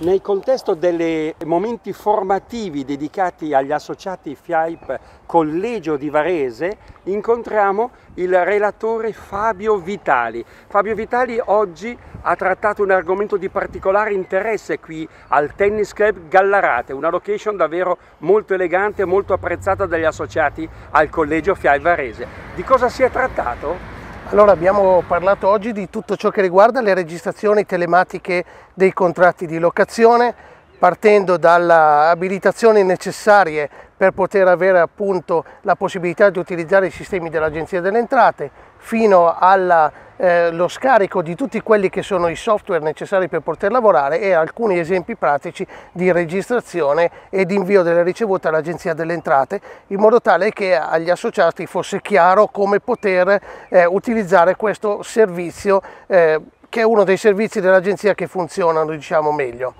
Nel contesto dei momenti formativi dedicati agli associati FIAIP Collegio di Varese incontriamo il relatore Fabio Vitali. Fabio Vitali oggi ha trattato un argomento di particolare interesse qui al Tennis Club Gallarate, una location davvero molto elegante e molto apprezzata dagli associati al Collegio FIAIP Varese. Di cosa si è trattato? Allora abbiamo parlato oggi di tutto ciò che riguarda le registrazioni telematiche dei contratti di locazione, partendo dalle abilitazioni necessarie per poter avere appunto la possibilità di utilizzare i sistemi dell'Agenzia delle Entrate, fino allo eh, scarico di tutti quelli che sono i software necessari per poter lavorare e alcuni esempi pratici di registrazione e di invio delle ricevute all'Agenzia delle Entrate in modo tale che agli associati fosse chiaro come poter eh, utilizzare questo servizio eh, che è uno dei servizi dell'Agenzia che funzionano diciamo meglio.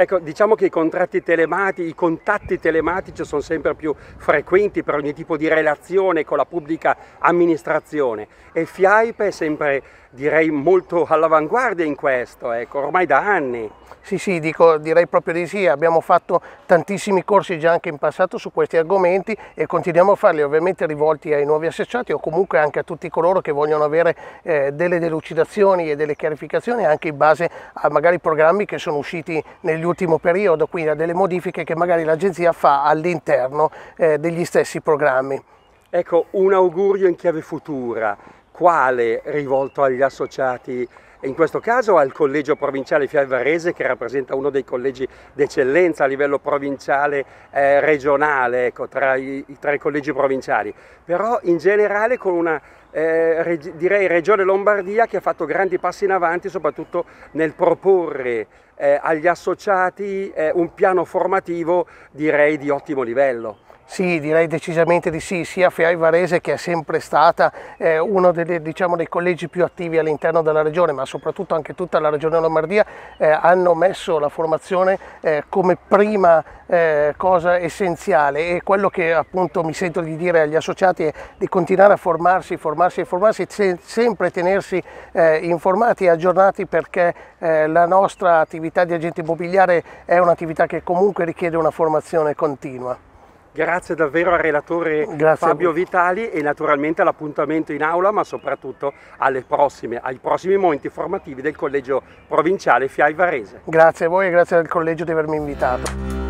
Ecco, diciamo che i contratti telematici, i contatti telematici sono sempre più frequenti per ogni tipo di relazione con la pubblica amministrazione e FIAIP è sempre direi molto all'avanguardia in questo, ecco, ormai da anni. Sì, sì, dico, direi proprio di sì, abbiamo fatto tantissimi corsi già anche in passato su questi argomenti e continuiamo a farli ovviamente rivolti ai nuovi associati o comunque anche a tutti coloro che vogliono avere eh, delle delucidazioni e delle chiarificazioni anche in base a magari programmi che sono usciti nell'ultimo periodo, quindi a delle modifiche che magari l'agenzia fa all'interno eh, degli stessi programmi. Ecco, un augurio in chiave futura quale rivolto agli associati in questo caso al collegio provinciale Fialvarese che rappresenta uno dei collegi d'eccellenza a livello provinciale eh, regionale, ecco, tra, i, tra, i, collegi provinciali, però in generale con una eh, reg direi regione Lombardia che ha fatto grandi passi in avanti soprattutto nel proporre eh, agli associati eh, un piano formativo direi di ottimo livello. Sì, direi decisamente di sì, sia FIAI Varese che è sempre stata eh, uno delle, diciamo, dei collegi più attivi all'interno della regione, ma soprattutto anche tutta la regione Lombardia, eh, hanno messo la formazione eh, come prima eh, cosa essenziale e quello che appunto mi sento di dire agli associati è di continuare a formarsi, formarsi e formarsi, se, sempre tenersi eh, informati e aggiornati perché eh, la nostra attività di agente immobiliare è un'attività che comunque richiede una formazione continua. Grazie davvero al relatore Grazie Fabio Vitali e naturalmente all'appuntamento in aula, ma soprattutto prossime, ai prossimi momenti formativi del Collegio Provinciale FIAI Varese. Grazie a voi e grazie al Collegio di avermi invitato.